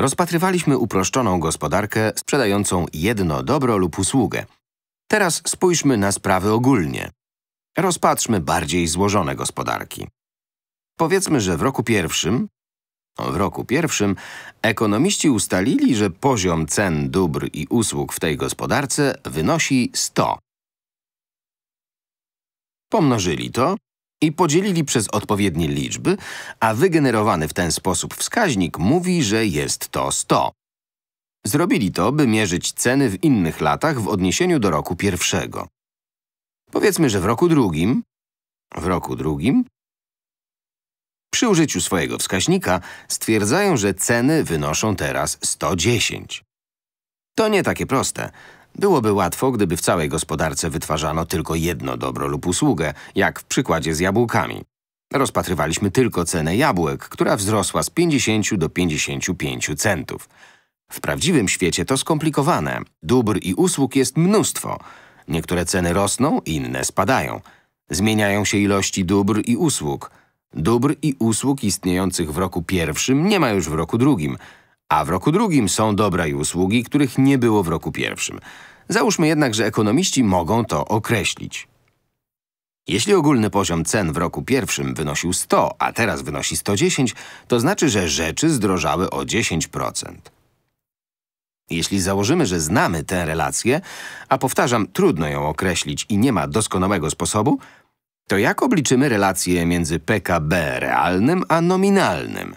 Rozpatrywaliśmy uproszczoną gospodarkę sprzedającą jedno dobro lub usługę. Teraz spójrzmy na sprawy ogólnie. Rozpatrzmy bardziej złożone gospodarki. Powiedzmy, że w roku pierwszym, no, w roku pierwszym, ekonomiści ustalili, że poziom cen dóbr i usług w tej gospodarce wynosi 100. Pomnożyli to i podzielili przez odpowiednie liczby, a wygenerowany w ten sposób wskaźnik mówi, że jest to 100. Zrobili to, by mierzyć ceny w innych latach w odniesieniu do roku pierwszego. Powiedzmy, że w roku drugim, w roku drugim, przy użyciu swojego wskaźnika stwierdzają, że ceny wynoszą teraz 110. To nie takie proste. Byłoby łatwo, gdyby w całej gospodarce wytwarzano tylko jedno dobro lub usługę, jak w przykładzie z jabłkami. Rozpatrywaliśmy tylko cenę jabłek, która wzrosła z 50 do 55 centów. W prawdziwym świecie to skomplikowane. Dóbr i usług jest mnóstwo. Niektóre ceny rosną, inne spadają. Zmieniają się ilości dóbr i usług. Dóbr i usług istniejących w roku pierwszym nie ma już w roku drugim – a w roku drugim są dobra i usługi, których nie było w roku pierwszym. Załóżmy jednak, że ekonomiści mogą to określić. Jeśli ogólny poziom cen w roku pierwszym wynosił 100, a teraz wynosi 110, to znaczy, że rzeczy zdrożały o 10%. Jeśli założymy, że znamy tę relację, a powtarzam, trudno ją określić i nie ma doskonałego sposobu, to jak obliczymy relację między PKB realnym a nominalnym?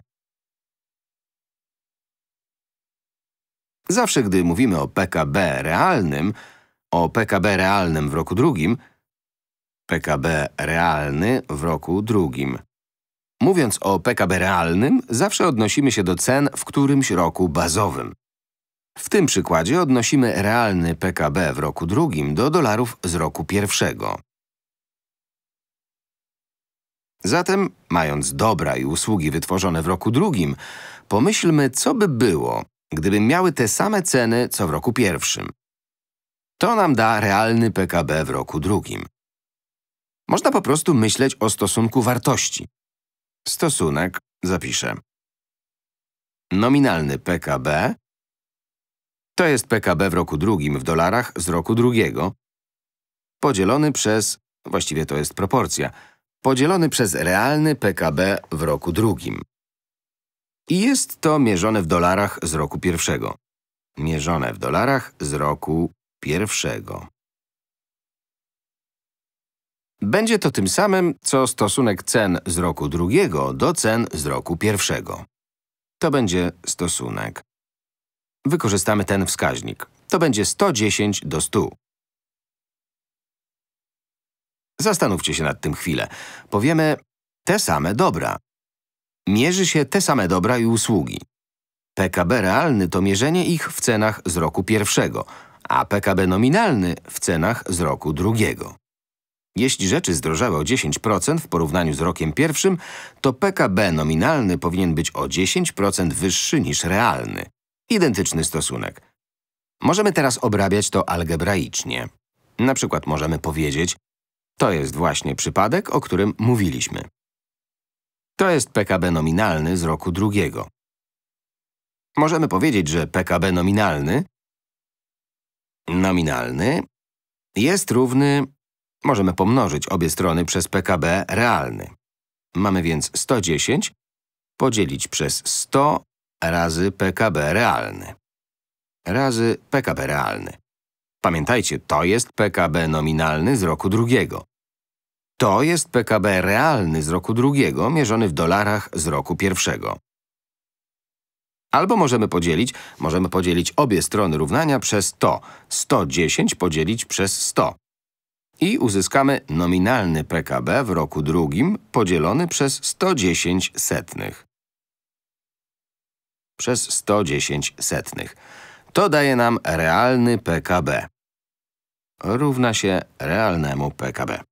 Zawsze gdy mówimy o PKB realnym, o PKB realnym w roku drugim, PKB realny w roku drugim. Mówiąc o PKB realnym, zawsze odnosimy się do cen w którymś roku bazowym. W tym przykładzie odnosimy realny PKB w roku drugim do dolarów z roku pierwszego. Zatem, mając dobra i usługi wytworzone w roku drugim, pomyślmy, co by było, gdyby miały te same ceny co w roku pierwszym. To nam da realny PKB w roku drugim. Można po prostu myśleć o stosunku wartości. Stosunek zapiszę. Nominalny PKB to jest PKB w roku drugim w dolarach z roku drugiego podzielony przez, właściwie to jest proporcja, podzielony przez realny PKB w roku drugim. I jest to mierzone w dolarach z roku pierwszego. Mierzone w dolarach z roku pierwszego. Będzie to tym samym, co stosunek cen z roku drugiego do cen z roku pierwszego. To będzie stosunek. Wykorzystamy ten wskaźnik. To będzie 110 do 100. Zastanówcie się nad tym chwilę. Powiemy te same dobra mierzy się te same dobra i usługi. PKB realny to mierzenie ich w cenach z roku pierwszego, a PKB nominalny w cenach z roku drugiego. Jeśli rzeczy zdrożały o 10% w porównaniu z rokiem pierwszym, to PKB nominalny powinien być o 10% wyższy niż realny. Identyczny stosunek. Możemy teraz obrabiać to algebraicznie. Na przykład możemy powiedzieć, to jest właśnie przypadek, o którym mówiliśmy. To jest PKB nominalny z roku drugiego. Możemy powiedzieć, że PKB nominalny nominalny jest równy, możemy pomnożyć obie strony przez PKB realny. Mamy więc 110 podzielić przez 100 razy PKB realny. Razy PKB realny. Pamiętajcie, to jest PKB nominalny z roku drugiego. To jest PKB realny z roku drugiego, mierzony w dolarach z roku pierwszego. Albo możemy podzielić, możemy podzielić obie strony równania przez to. 110 podzielić przez 100. I uzyskamy nominalny PKB w roku drugim podzielony przez 110 setnych. Przez 110 setnych. To daje nam realny PKB. Równa się realnemu PKB.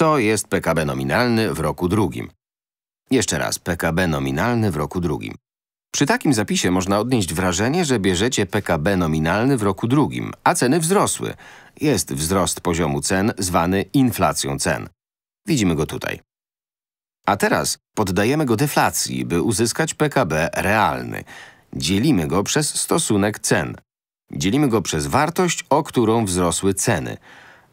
To jest PKB nominalny w roku drugim. Jeszcze raz, PKB nominalny w roku drugim. Przy takim zapisie można odnieść wrażenie, że bierzecie PKB nominalny w roku drugim, a ceny wzrosły. Jest wzrost poziomu cen zwany inflacją cen. Widzimy go tutaj. A teraz poddajemy go deflacji, by uzyskać PKB realny. Dzielimy go przez stosunek cen. Dzielimy go przez wartość, o którą wzrosły ceny.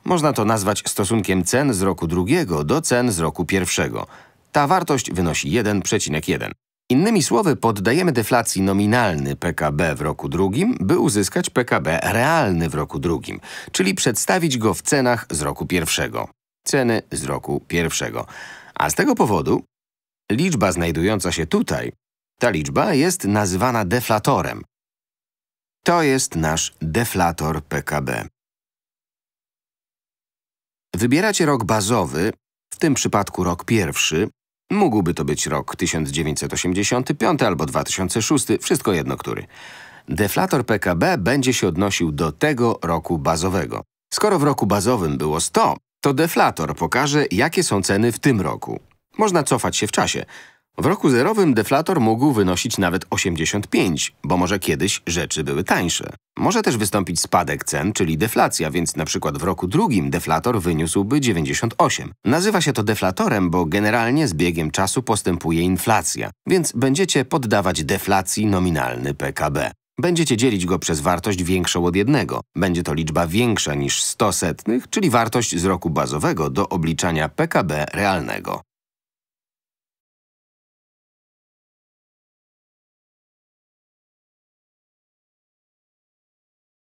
Można to nazwać stosunkiem cen z roku drugiego do cen z roku pierwszego. Ta wartość wynosi 1,1. Innymi słowy, poddajemy deflacji nominalny PKB w roku drugim, by uzyskać PKB realny w roku drugim, czyli przedstawić go w cenach z roku pierwszego. Ceny z roku pierwszego. A z tego powodu liczba znajdująca się tutaj, ta liczba jest nazywana deflatorem. To jest nasz deflator PKB. Wybieracie rok bazowy, w tym przypadku rok pierwszy. Mógłby to być rok 1985 albo 2006, wszystko jedno który. Deflator PKB będzie się odnosił do tego roku bazowego. Skoro w roku bazowym było 100, to deflator pokaże, jakie są ceny w tym roku. Można cofać się w czasie. W roku zerowym deflator mógł wynosić nawet 85, bo może kiedyś rzeczy były tańsze. Może też wystąpić spadek cen, czyli deflacja, więc na przykład w roku drugim deflator wyniósłby 98. Nazywa się to deflatorem, bo generalnie z biegiem czasu postępuje inflacja, więc będziecie poddawać deflacji nominalny PKB. Będziecie dzielić go przez wartość większą od jednego. Będzie to liczba większa niż 100 setnych, czyli wartość z roku bazowego do obliczania PKB realnego.